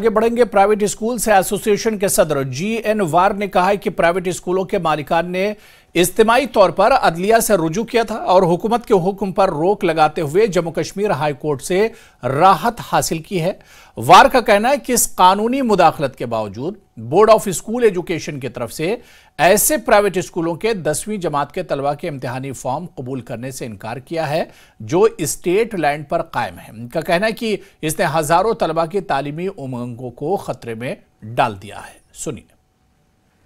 आगे बढ़ेंगे private school से एसोसिएशन के सदर जी एन वार ने कहा है कि प्राइवेट स्कूलों के मालिकान ने इज्तमाही तौर पर अदलिया से रुजू किया था और हुकूमत के हुक्म पर रोक लगाते हुए जम्मू कश्मीर हाई कोर्ट से राहत हासिल की है वार का कहना है कि इस कानूनी मुदाखलत के बावजूद बोर्ड ऑफ स्कूल एजुकेशन की तरफ से ऐसे प्राइवेट स्कूलों के दसवीं जमात के तलबा के इम्तहानी फॉर्म कबूल करने से इनकार किया है जो स्टेट लैंड पर कायम है इनका कहना है कि इसने हजारों तलबा की तालीमी उमंगों को खतरे में डाल दिया है सुनिए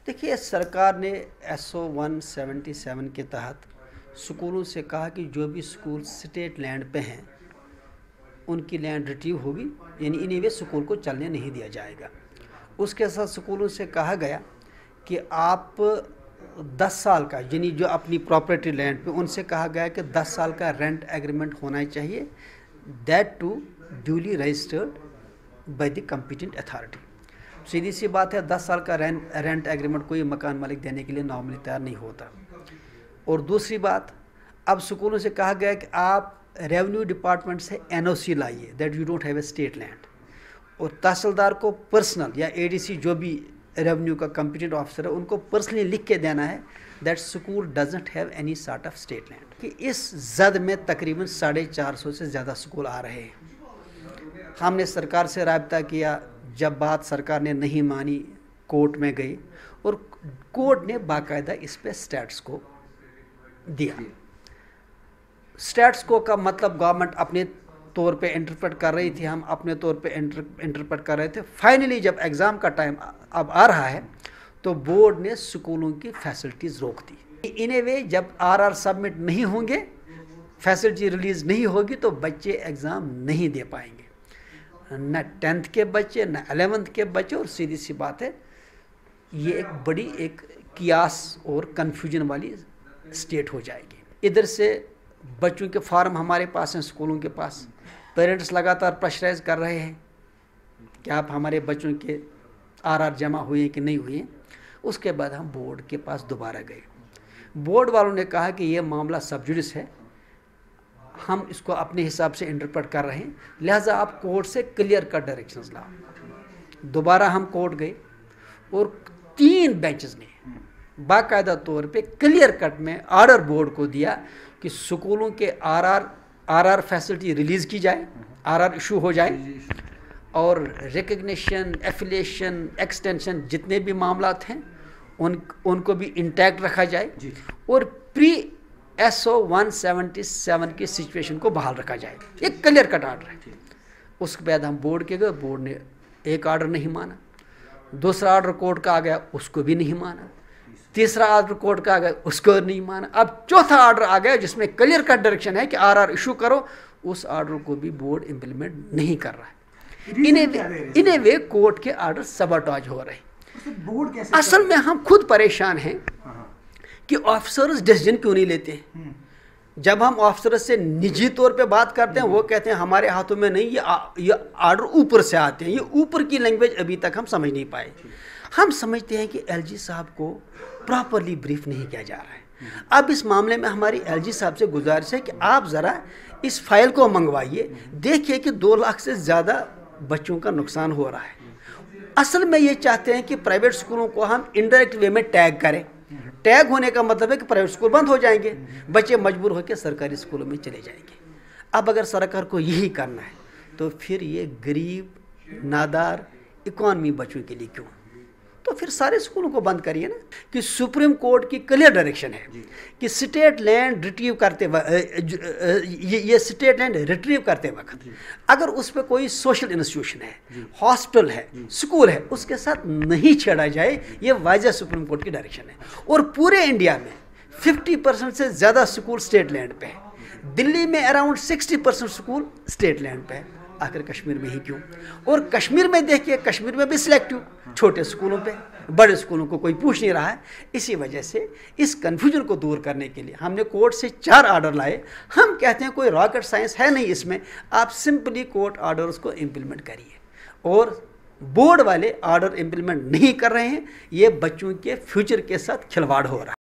देखिए सरकार ने S O one seventy seven के तहत स्कूलों से कहा कि जो भी स्कूल स्टेट लैंड पे हैं उनकी लैंड रिट्रीव होगी यानी इन्हें वे स्कूल को चलने नहीं दिया जाएगा उसके साथ स्कूलों से कहा गया कि आप 10 साल का यानी जो अपनी प्रॉपर्टी लैंड पे उनसे कहा गया कि 10 साल का रेंट एग्रीमेंट होना चाहिए that to duly registered by the competent authority सीधी सी बात है दस साल का रेंट रेंट एग्रीमेंट कोई मकान मालिक देने के लिए नॉर्मली तैयार नहीं होता और दूसरी बात अब स्कूलों से कहा गया कि आप रेवेन्यू डिपार्टमेंट से एन लाइए that you don't have a state land और तहसीलदार को पर्सनल या ए जो भी रेवेन्यू का कंपिटेंट ऑफिसर है उनको पर्सनली लिख के देना है that school doesn't have any sort of state land कि इस जद में तकरीबन साढ़े चार सौ से ज़्यादा स्कूल आ रहे हैं हमने सरकार से रबता किया जब बात सरकार ने नहीं मानी कोर्ट में गई और कोर्ट ने बाकायदा इस पर स्टेट्स को दिया स्टेट्स को का मतलब गवर्नमेंट अपने तौर पे इंटरप्रेट कर रही थी हम अपने तौर पे इंटरप्रेट कर रहे थे फाइनली जब एग्ज़ाम का टाइम अब आ रहा है तो बोर्ड ने स्कूलों की फैसिलिटीज़ रोक दी इन ए वे जब आर आर सबमिट नहीं होंगे फैसिलिटी रिलीज़ नहीं होगी तो बच्चे एग्ज़ाम नहीं दे पाएंगे न टेंथ के बच्चे न अलेवेंथ के बच्चे और सीधी सी बात है ये एक बड़ी एक कियास और कन्फ्यूजन वाली स्टेट हो जाएगी इधर से बच्चों के फार्म हमारे पास हैं स्कूलों के पास पेरेंट्स लगातार प्रेशराइज कर रहे हैं कि आप हमारे बच्चों के आर आर जमा हुए कि नहीं हुए उसके बाद हम बोर्ड के पास दोबारा गए बोर्ड वालों ने कहा कि ये मामला सबजुडिस है हम इसको अपने हिसाब से इंटरप्रेट कर रहे हैं लिहाजा आप कोर्ट से क्लियर कट डायरेक्शंस लाओ दोबारा हम कोर्ट गए और तीन बेंचेस ने बाकायदा तौर पे क्लियर कट में आर्डर बोर्ड को दिया कि स्कूलों के आरआर आरआर फैसिलिटी रिलीज़ की जाए आरआर इशू हो जाए और रिकग्निशन एफिलेशन एक्सटेंशन जितने भी मामला हैं उन उनको भी इंटैक्ट रखा जाए और S O one seventy seven की सिचुएशन को बहाल रखा जाए ये क्लियर कट आर्डर है उसके बाद हम बोर्ड के गए बोर्ड ने एक आर्डर नहीं माना दूसरा आर्डर कोर्ट का आ गया उसको भी नहीं माना तीसरा आर्डर कोर्ट का आ गया उसको नहीं माना अब चौथा आर्डर आ गया जिसमें क्लियर कट डायरेक्शन है कि आर आर इशू करो उस आर्डर को भी बोर्ड इम्प्लीमेंट नहीं कर रहा है इन्हें वे कोर्ट के आर्डर सबाटॉज हो रहे हैं असल में हम खुद परेशान हैं हाँ। कि ऑफिसर्स डिसीजन क्यों नहीं लेते हैं हम्म। जब हम ऑफिसर से निजी तौर पे बात करते हैं वो कहते हैं हमारे हाथों में नहीं ये आ, ये आर्डर ऊपर से आते हैं ये ऊपर की लैंग्वेज अभी तक हम समझ नहीं पाए हम समझते हैं कि एलजी साहब को प्रॉपरली ब्रीफ नहीं किया जा रहा है हम्म। अब इस मामले में हमारी एलजी साहब से गुजारिश है कि आप ज़रा इस फाइल को मंगवाइए देखिए कि दो लाख से ज़्यादा बच्चों का नुकसान हो रहा है असल में ये चाहते हैं कि प्राइवेट स्कूलों को हम इनडायरेक्ट वे में टैग करें टैग होने का मतलब है कि प्राइवेट स्कूल बंद हो जाएंगे बच्चे मजबूर होकर सरकारी स्कूलों में चले जाएंगे अब अगर सरकार को यही करना है तो फिर ये गरीब नादार इकॉनमी बच्चों के लिए क्यों तो फिर सारे स्कूलों को बंद करिए ना कि सुप्रीम कोर्ट की क्लियर डायरेक्शन है कि स्टेट लैंड रिट्रीव करते वक्त ये, ये स्टेट लैंड रिट्रीव करते वक्त अगर उस पर कोई सोशल इंस्टीट्यूशन है हॉस्पिटल है स्कूल है उसके साथ नहीं छेड़ा जाए ये वाजह सुप्रीम कोर्ट की डायरेक्शन है और पूरे इंडिया में 50 परसेंट से ज़्यादा स्कूल स्टेट लैंड पे है दिल्ली में around 60 percent school state land पे है आखिर कश्मीर में ही क्यों और कश्मीर में देखिए कश्मीर में भी हूँ छोटे स्कूलों पे बड़े स्कूलों को कोई पूछ नहीं रहा है इसी वजह से इस कन्फ्यूजन को दूर करने के लिए हमने कोर्ट से चार आर्डर लाए हम कहते हैं कोई रॉकेट साइंस है नहीं इसमें आप सिंपली कोर्ट आर्डर्स को इम्प्लीमेंट करिए और बोर्ड वाले आर्डर इम्प्लीमेंट नहीं कर रहे हैं ये बच्चों के फ्यूचर के साथ खिलवाड़ हो रहा है